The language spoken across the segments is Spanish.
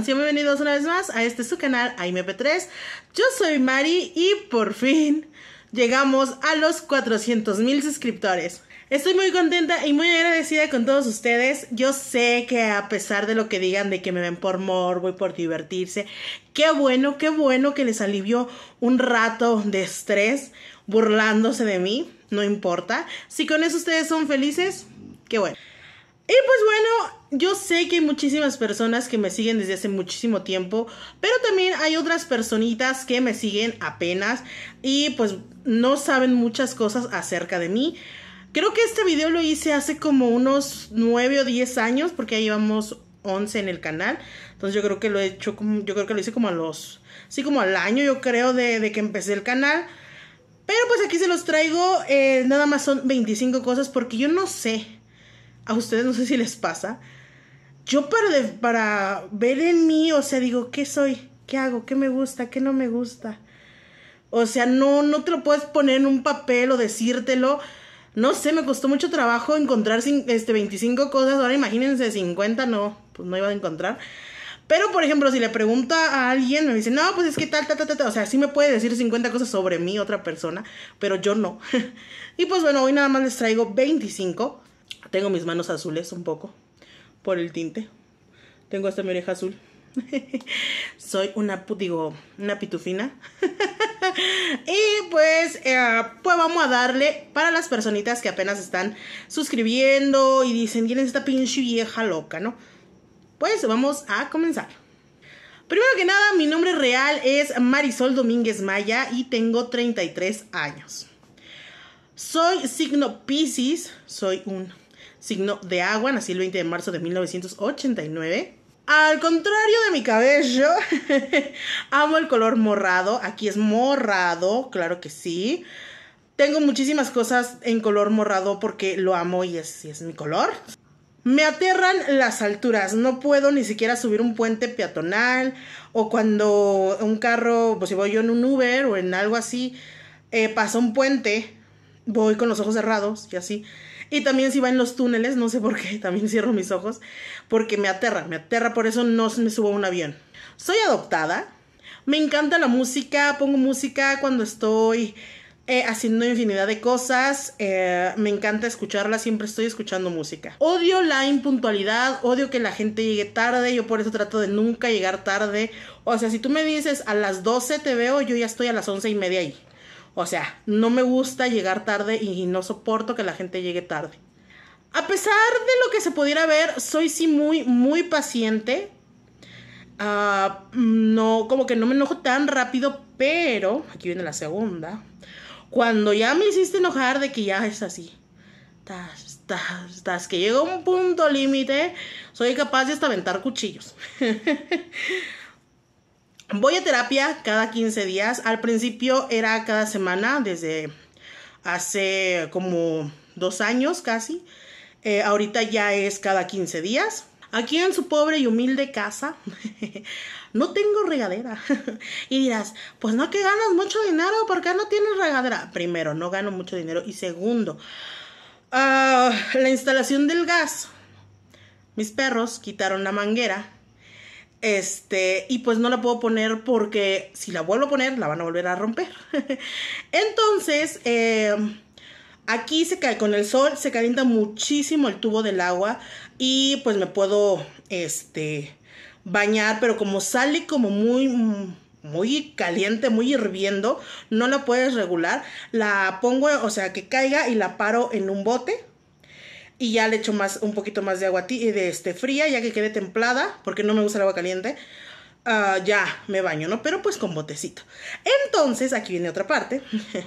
bienvenidos una vez más a este su canal AMP3. Yo soy Mari y por fin llegamos a los 400 mil suscriptores. Estoy muy contenta y muy agradecida con todos ustedes. Yo sé que a pesar de lo que digan de que me ven por morbo y por divertirse, qué bueno, qué bueno que les alivió un rato de estrés burlándose de mí, no importa. Si con eso ustedes son felices, qué bueno. Y pues bueno, yo sé que hay muchísimas personas que me siguen desde hace muchísimo tiempo, pero también hay otras personitas que me siguen apenas y pues no saben muchas cosas acerca de mí. Creo que este video lo hice hace como unos 9 o 10 años, porque ya llevamos 11 en el canal. Entonces yo creo que lo he hecho, como, yo creo que lo hice como a los, sí, como al año yo creo de, que empecé el canal. Pero pues aquí se los traigo, eh, nada más son 25 cosas porque yo no sé a ustedes no sé si les pasa, yo para, para ver en mí, o sea, digo, ¿qué soy? ¿Qué hago? ¿Qué me gusta? ¿Qué no me gusta? O sea, no, no te lo puedes poner en un papel o decírtelo. No sé, me costó mucho trabajo encontrar este, 25 cosas. Ahora imagínense 50, no, pues no iba a encontrar. Pero, por ejemplo, si le pregunta a alguien, me dice, no, pues es que tal, tal, tal, tal. O sea, sí me puede decir 50 cosas sobre mí, otra persona, pero yo no. y pues bueno, hoy nada más les traigo 25. Tengo mis manos azules un poco por el tinte. Tengo hasta mi oreja azul. Soy una, digo, una pitufina. y pues, eh, pues vamos a darle para las personitas que apenas están suscribiendo y dicen, ¿quién esta pinche vieja loca, no? Pues vamos a comenzar. Primero que nada, mi nombre real es Marisol Domínguez Maya y tengo 33 años. Soy signo Pisces, soy un signo de agua, nací el 20 de marzo de 1989. Al contrario de mi cabello, amo el color morrado. Aquí es morrado, claro que sí. Tengo muchísimas cosas en color morrado porque lo amo y es, es mi color. Me aterran las alturas, no puedo ni siquiera subir un puente peatonal o cuando un carro, pues si voy yo en un Uber o en algo así, eh, pasa un puente, voy con los ojos cerrados y así. Y también si va en los túneles, no sé por qué, también cierro mis ojos, porque me aterra, me aterra, por eso no me subo a un avión. Soy adoptada, me encanta la música, pongo música cuando estoy eh, haciendo infinidad de cosas, eh, me encanta escucharla, siempre estoy escuchando música. Odio la impuntualidad, odio que la gente llegue tarde, yo por eso trato de nunca llegar tarde. O sea, si tú me dices a las 12 te veo, yo ya estoy a las 11 y media ahí. O sea, no me gusta llegar tarde y no soporto que la gente llegue tarde. A pesar de lo que se pudiera ver, soy sí muy, muy paciente. Ah, no, como que no me enojo tan rápido, pero, aquí viene la segunda, cuando ya me hiciste enojar de que ya es así, Estás, tas, estás que llega un punto límite, soy capaz de hasta aventar cuchillos. Voy a terapia cada 15 días. Al principio era cada semana, desde hace como dos años casi. Eh, ahorita ya es cada 15 días. Aquí en su pobre y humilde casa no tengo regadera. y dirás, pues no que ganas mucho dinero, ¿por qué no tienes regadera? Primero, no gano mucho dinero. Y segundo, ah, la instalación del gas. Mis perros quitaron la manguera este, y pues no la puedo poner porque si la vuelvo a poner, la van a volver a romper. Entonces, eh, aquí se cae con el sol, se calienta muchísimo el tubo del agua y pues me puedo, este, bañar, pero como sale como muy, muy caliente, muy hirviendo, no la puedes regular. La pongo, o sea, que caiga y la paro en un bote y ya le echo más, un poquito más de agua de este, fría, ya que quede templada, porque no me gusta el agua caliente. Ah, ya me baño, ¿no? Pero pues con botecito. Entonces, aquí viene otra parte.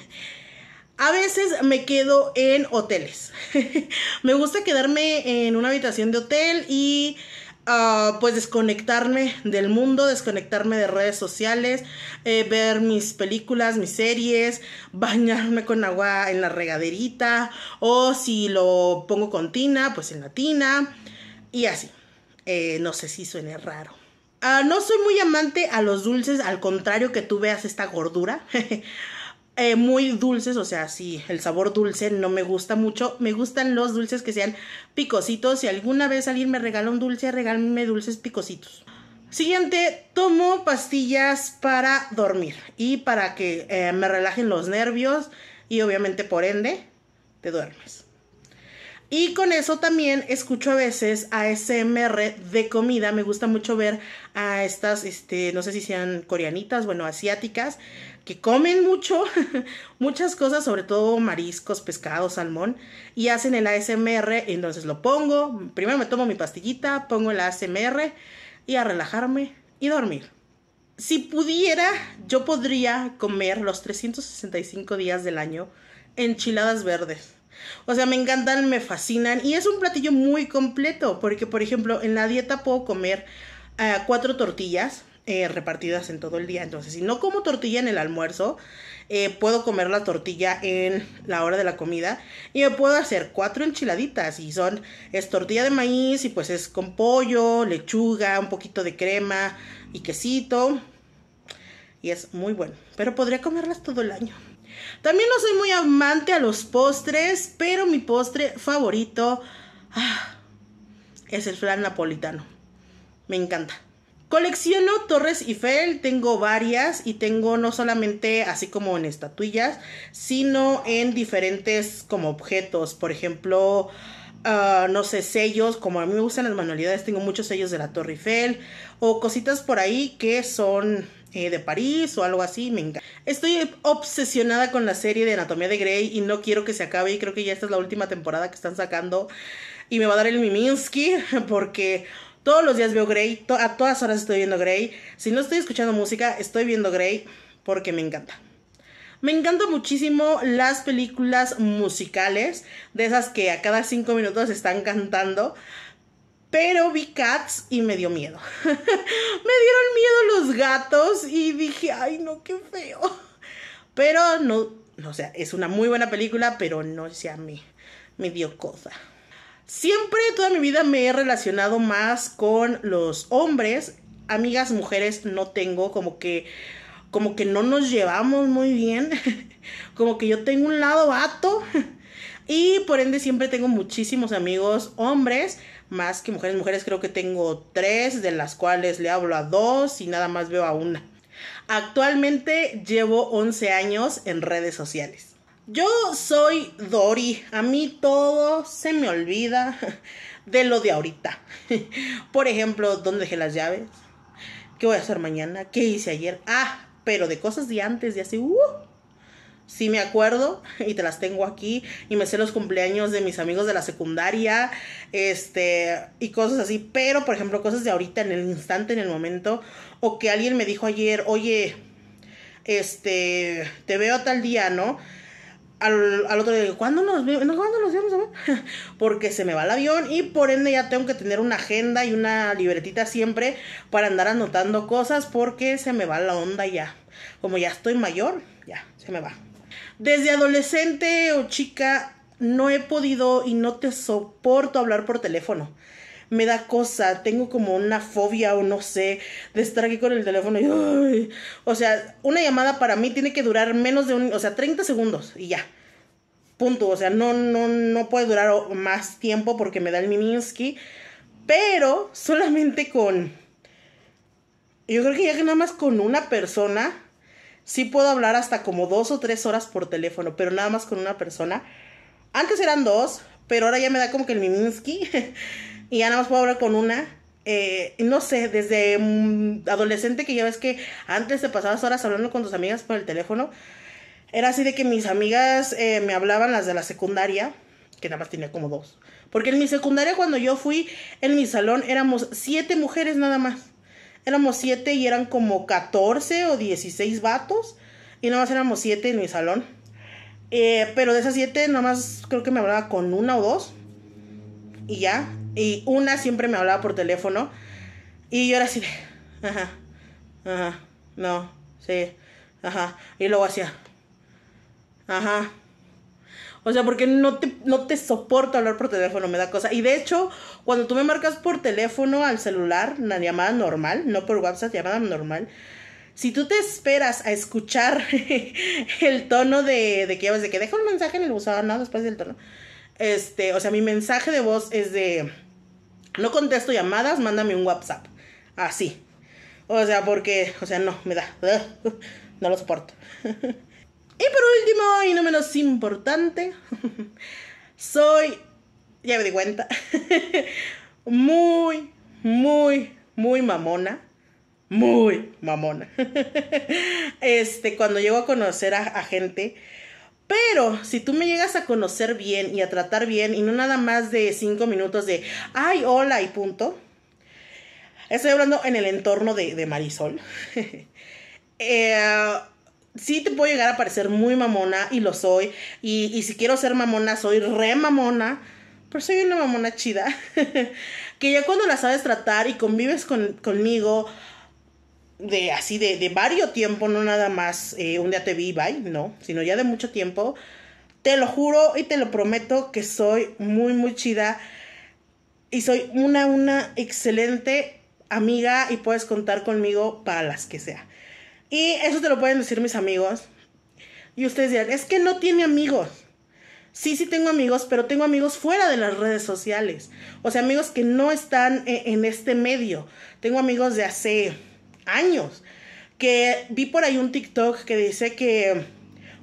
A veces me quedo en hoteles. me gusta quedarme en una habitación de hotel y Ah, pues desconectarme del mundo, desconectarme de redes sociales, eh, ver mis películas, mis series, bañarme con agua en la regaderita o si lo pongo con tina, pues en la tina y así. Eh, no sé si suene raro. Ah, no soy muy amante a los dulces, al contrario que tú veas esta gordura. Eh, muy dulces, o sea, sí, el sabor dulce no me gusta mucho. Me gustan los dulces que sean picositos. Si alguna vez alguien me regala un dulce, regálame dulces picositos. Siguiente, tomo pastillas para dormir y para que eh, me relajen los nervios y obviamente por ende te duermes. Y con eso también escucho a veces ASMR de comida. Me gusta mucho ver a estas, este, no sé si sean coreanitas, bueno, asiáticas, que comen mucho, muchas cosas, sobre todo mariscos, pescado, salmón, y hacen el ASMR. Entonces lo pongo, primero me tomo mi pastillita, pongo el ASMR y a relajarme y dormir. Si pudiera, yo podría comer los 365 días del año enchiladas verdes o sea, me encantan, me fascinan y es un platillo muy completo porque, por ejemplo, en la dieta puedo comer eh, cuatro tortillas eh, repartidas en todo el día. Entonces, si no como tortilla en el almuerzo, eh, puedo comer la tortilla en la hora de la comida y me puedo hacer cuatro enchiladitas y son, es tortilla de maíz y pues es con pollo, lechuga, un poquito de crema y quesito. Y es muy bueno, pero podría comerlas todo el año. También no soy muy amante a los postres, pero mi postre favorito ah, es el flan napolitano. Me encanta. Colecciono Torres Eiffel, tengo varias y tengo no solamente así como en estatuillas, sino en diferentes como objetos, por ejemplo, ah, no sé, sellos, como a mí me gustan las manualidades, tengo muchos sellos de la Torre Eiffel o cositas por ahí que son eh, de París o algo así, me encanta. Estoy obsesionada con la serie de Anatomía de Grey y no quiero que se acabe y creo que ya esta es la última temporada que están sacando y me va a dar el Miminsky porque todos los días veo Grey, a todas horas estoy viendo Grey, si no estoy escuchando música, estoy viendo Grey porque me encanta. Me encantan muchísimo las películas musicales, de esas que a cada cinco minutos están cantando. Pero vi cats y me dio miedo. me dieron miedo los gatos y dije, ay no, qué feo. Pero no, o sea, es una muy buena película, pero no sé a mí. Me dio cosa. Siempre, toda mi vida me he relacionado más con los hombres. Amigas, mujeres, no tengo como que como que no nos llevamos muy bien, como que yo tengo un lado vato y por ende siempre tengo muchísimos amigos hombres más que mujeres. Mujeres creo que tengo tres, de las cuales le hablo a dos y nada más veo a una. Actualmente llevo 11 años en redes sociales. Yo soy Dori, a mí todo se me olvida de lo de ahorita. Por ejemplo, ¿dónde dejé las llaves? ¿Qué voy a hacer mañana? ¿Qué hice ayer? Ah, pero de cosas de antes, de hace... uh, si me acuerdo y te las tengo aquí y me sé los cumpleaños de mis amigos de la secundaria, este, y cosas así, pero por ejemplo cosas de ahorita, en el instante, en el momento, o que alguien me dijo ayer, oye, este, te veo tal día, ¿no? Al, al otro día, ¿cuándo nos, ¿cuándo nos vemos, Porque se me va el avión y por ende ya tengo que tener una agenda y una libretita siempre para andar anotando cosas porque se me va la onda ya. Como ya estoy mayor, ya, se me va. Desde adolescente o chica no he podido y no te soporto hablar por teléfono. Me da cosa, tengo como una fobia o no sé, de estar aquí con el teléfono o sea, una llamada para mí tiene que durar menos de un, o sea, 30 segundos y ya. Punto, o sea, no no no puede durar más tiempo porque me da el mininsky. pero solamente con yo creo que ya que nada más con una persona sí puedo hablar hasta como dos o tres horas por teléfono, pero nada más con una persona. Antes eran dos, pero ahora ya me da como que el Miminsky y ya nada más puedo hablar con una. Eh, no sé, desde mm, adolescente que ya ves que antes te pasabas horas hablando con tus amigas por el teléfono, era así de que mis amigas eh, me hablaban las de la secundaria, que nada más tenía como dos. Porque en mi secundaria cuando yo fui, en mi salón éramos siete mujeres nada más éramos siete y eran como 14 o 16 vatos. Y nada más éramos siete en mi salón. Eh, pero de esas siete, nomás creo que me hablaba con una o dos. Y ya. Y una siempre me hablaba por teléfono. Y yo era así Ajá. Ajá. No. Sí. Ajá. Y luego hacía. Ajá. O sea, porque no te, no te soporto hablar por teléfono, me da cosa. Y de hecho, cuando tú me marcas por teléfono al celular, una llamada normal, no por WhatsApp, llamada normal, si tú te esperas a escuchar el tono de, de que ves, de que deja un mensaje en el buzón, ¿no? Después del tono. Este, o sea, mi mensaje de voz es de, no contesto llamadas, mándame un WhatsApp. Así. O sea, porque, o sea, no, me da, no lo soporto. Y por último, y no menos importante, soy, ya me di cuenta, muy, muy, muy mamona. Muy mamona. este, cuando llego a conocer a, gente, pero si tú me llegas a conocer bien y a tratar bien y no nada más de cinco minutos de, ay, hola y punto. Estoy hablando en el entorno de, de Marisol. eh, sí te puedo llegar a parecer muy mamona y lo soy. Y, si quiero ser mamona, soy re mamona. Pero soy una mamona chida. que ya cuando la sabes tratar y convives conmigo de así de, de varios tiempo, no nada más eh, un día te vi, bye, no, sino ya de mucho tiempo. Te lo juro y te lo prometo que soy muy, muy chida. Y soy una, una excelente amiga y puedes contar conmigo para las que sea. Y eso te lo pueden decir mis amigos. Y ustedes dirán, es que no tiene amigos. Sí, sí tengo amigos, pero tengo amigos fuera de las redes sociales. O sea, amigos que no están e, en, este medio. Tengo amigos de hace años. Que vi por ahí un TikTok que dice que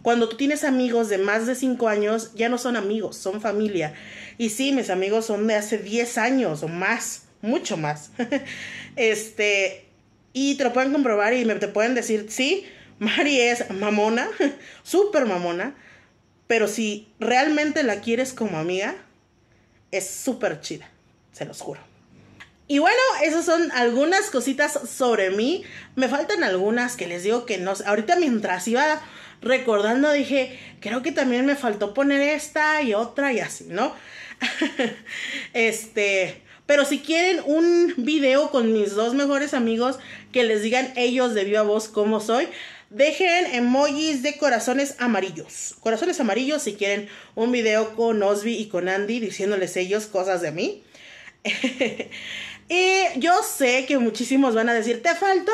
cuando tú tienes amigos de más de 5 años, ya no son amigos, son familia. Y sí, mis amigos son de hace 10 años o más, mucho más. este, y te lo pueden comprobar y me, te pueden decir, sí, Mari es mamona, súper mamona, pero si realmente la quieres como amiga, es súper chida, se los juro. Y bueno, esas son algunas cositas sobre mí. Me faltan algunas que les digo que no. Ahorita mientras iba recordando dije, creo que también me faltó poner esta y otra y así, ¿no? este, pero si quieren un video con mis dos mejores amigos que les digan ellos de viva voz cómo soy, dejen emojis de corazones amarillos. Corazones amarillos si quieren un video con Osby y con Andy diciéndoles ellos cosas de mí. y yo sé que muchísimos van a decir, te faltó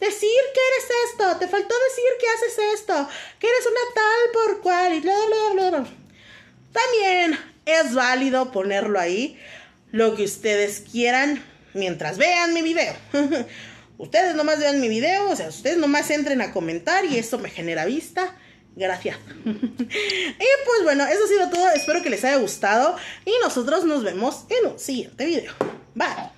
decir que eres esto, te faltó decir que haces esto, que eres una tal por cual y bla, bla, bla. También es válido ponerlo ahí lo que ustedes quieran mientras vean mi video. ustedes nomás vean mi video, o sea, ustedes nomás entren a comentar y eso me genera vista. Gracias. y pues bueno, eso ha sido todo. Espero que les haya gustado y nosotros nos vemos en un siguiente video. Bye.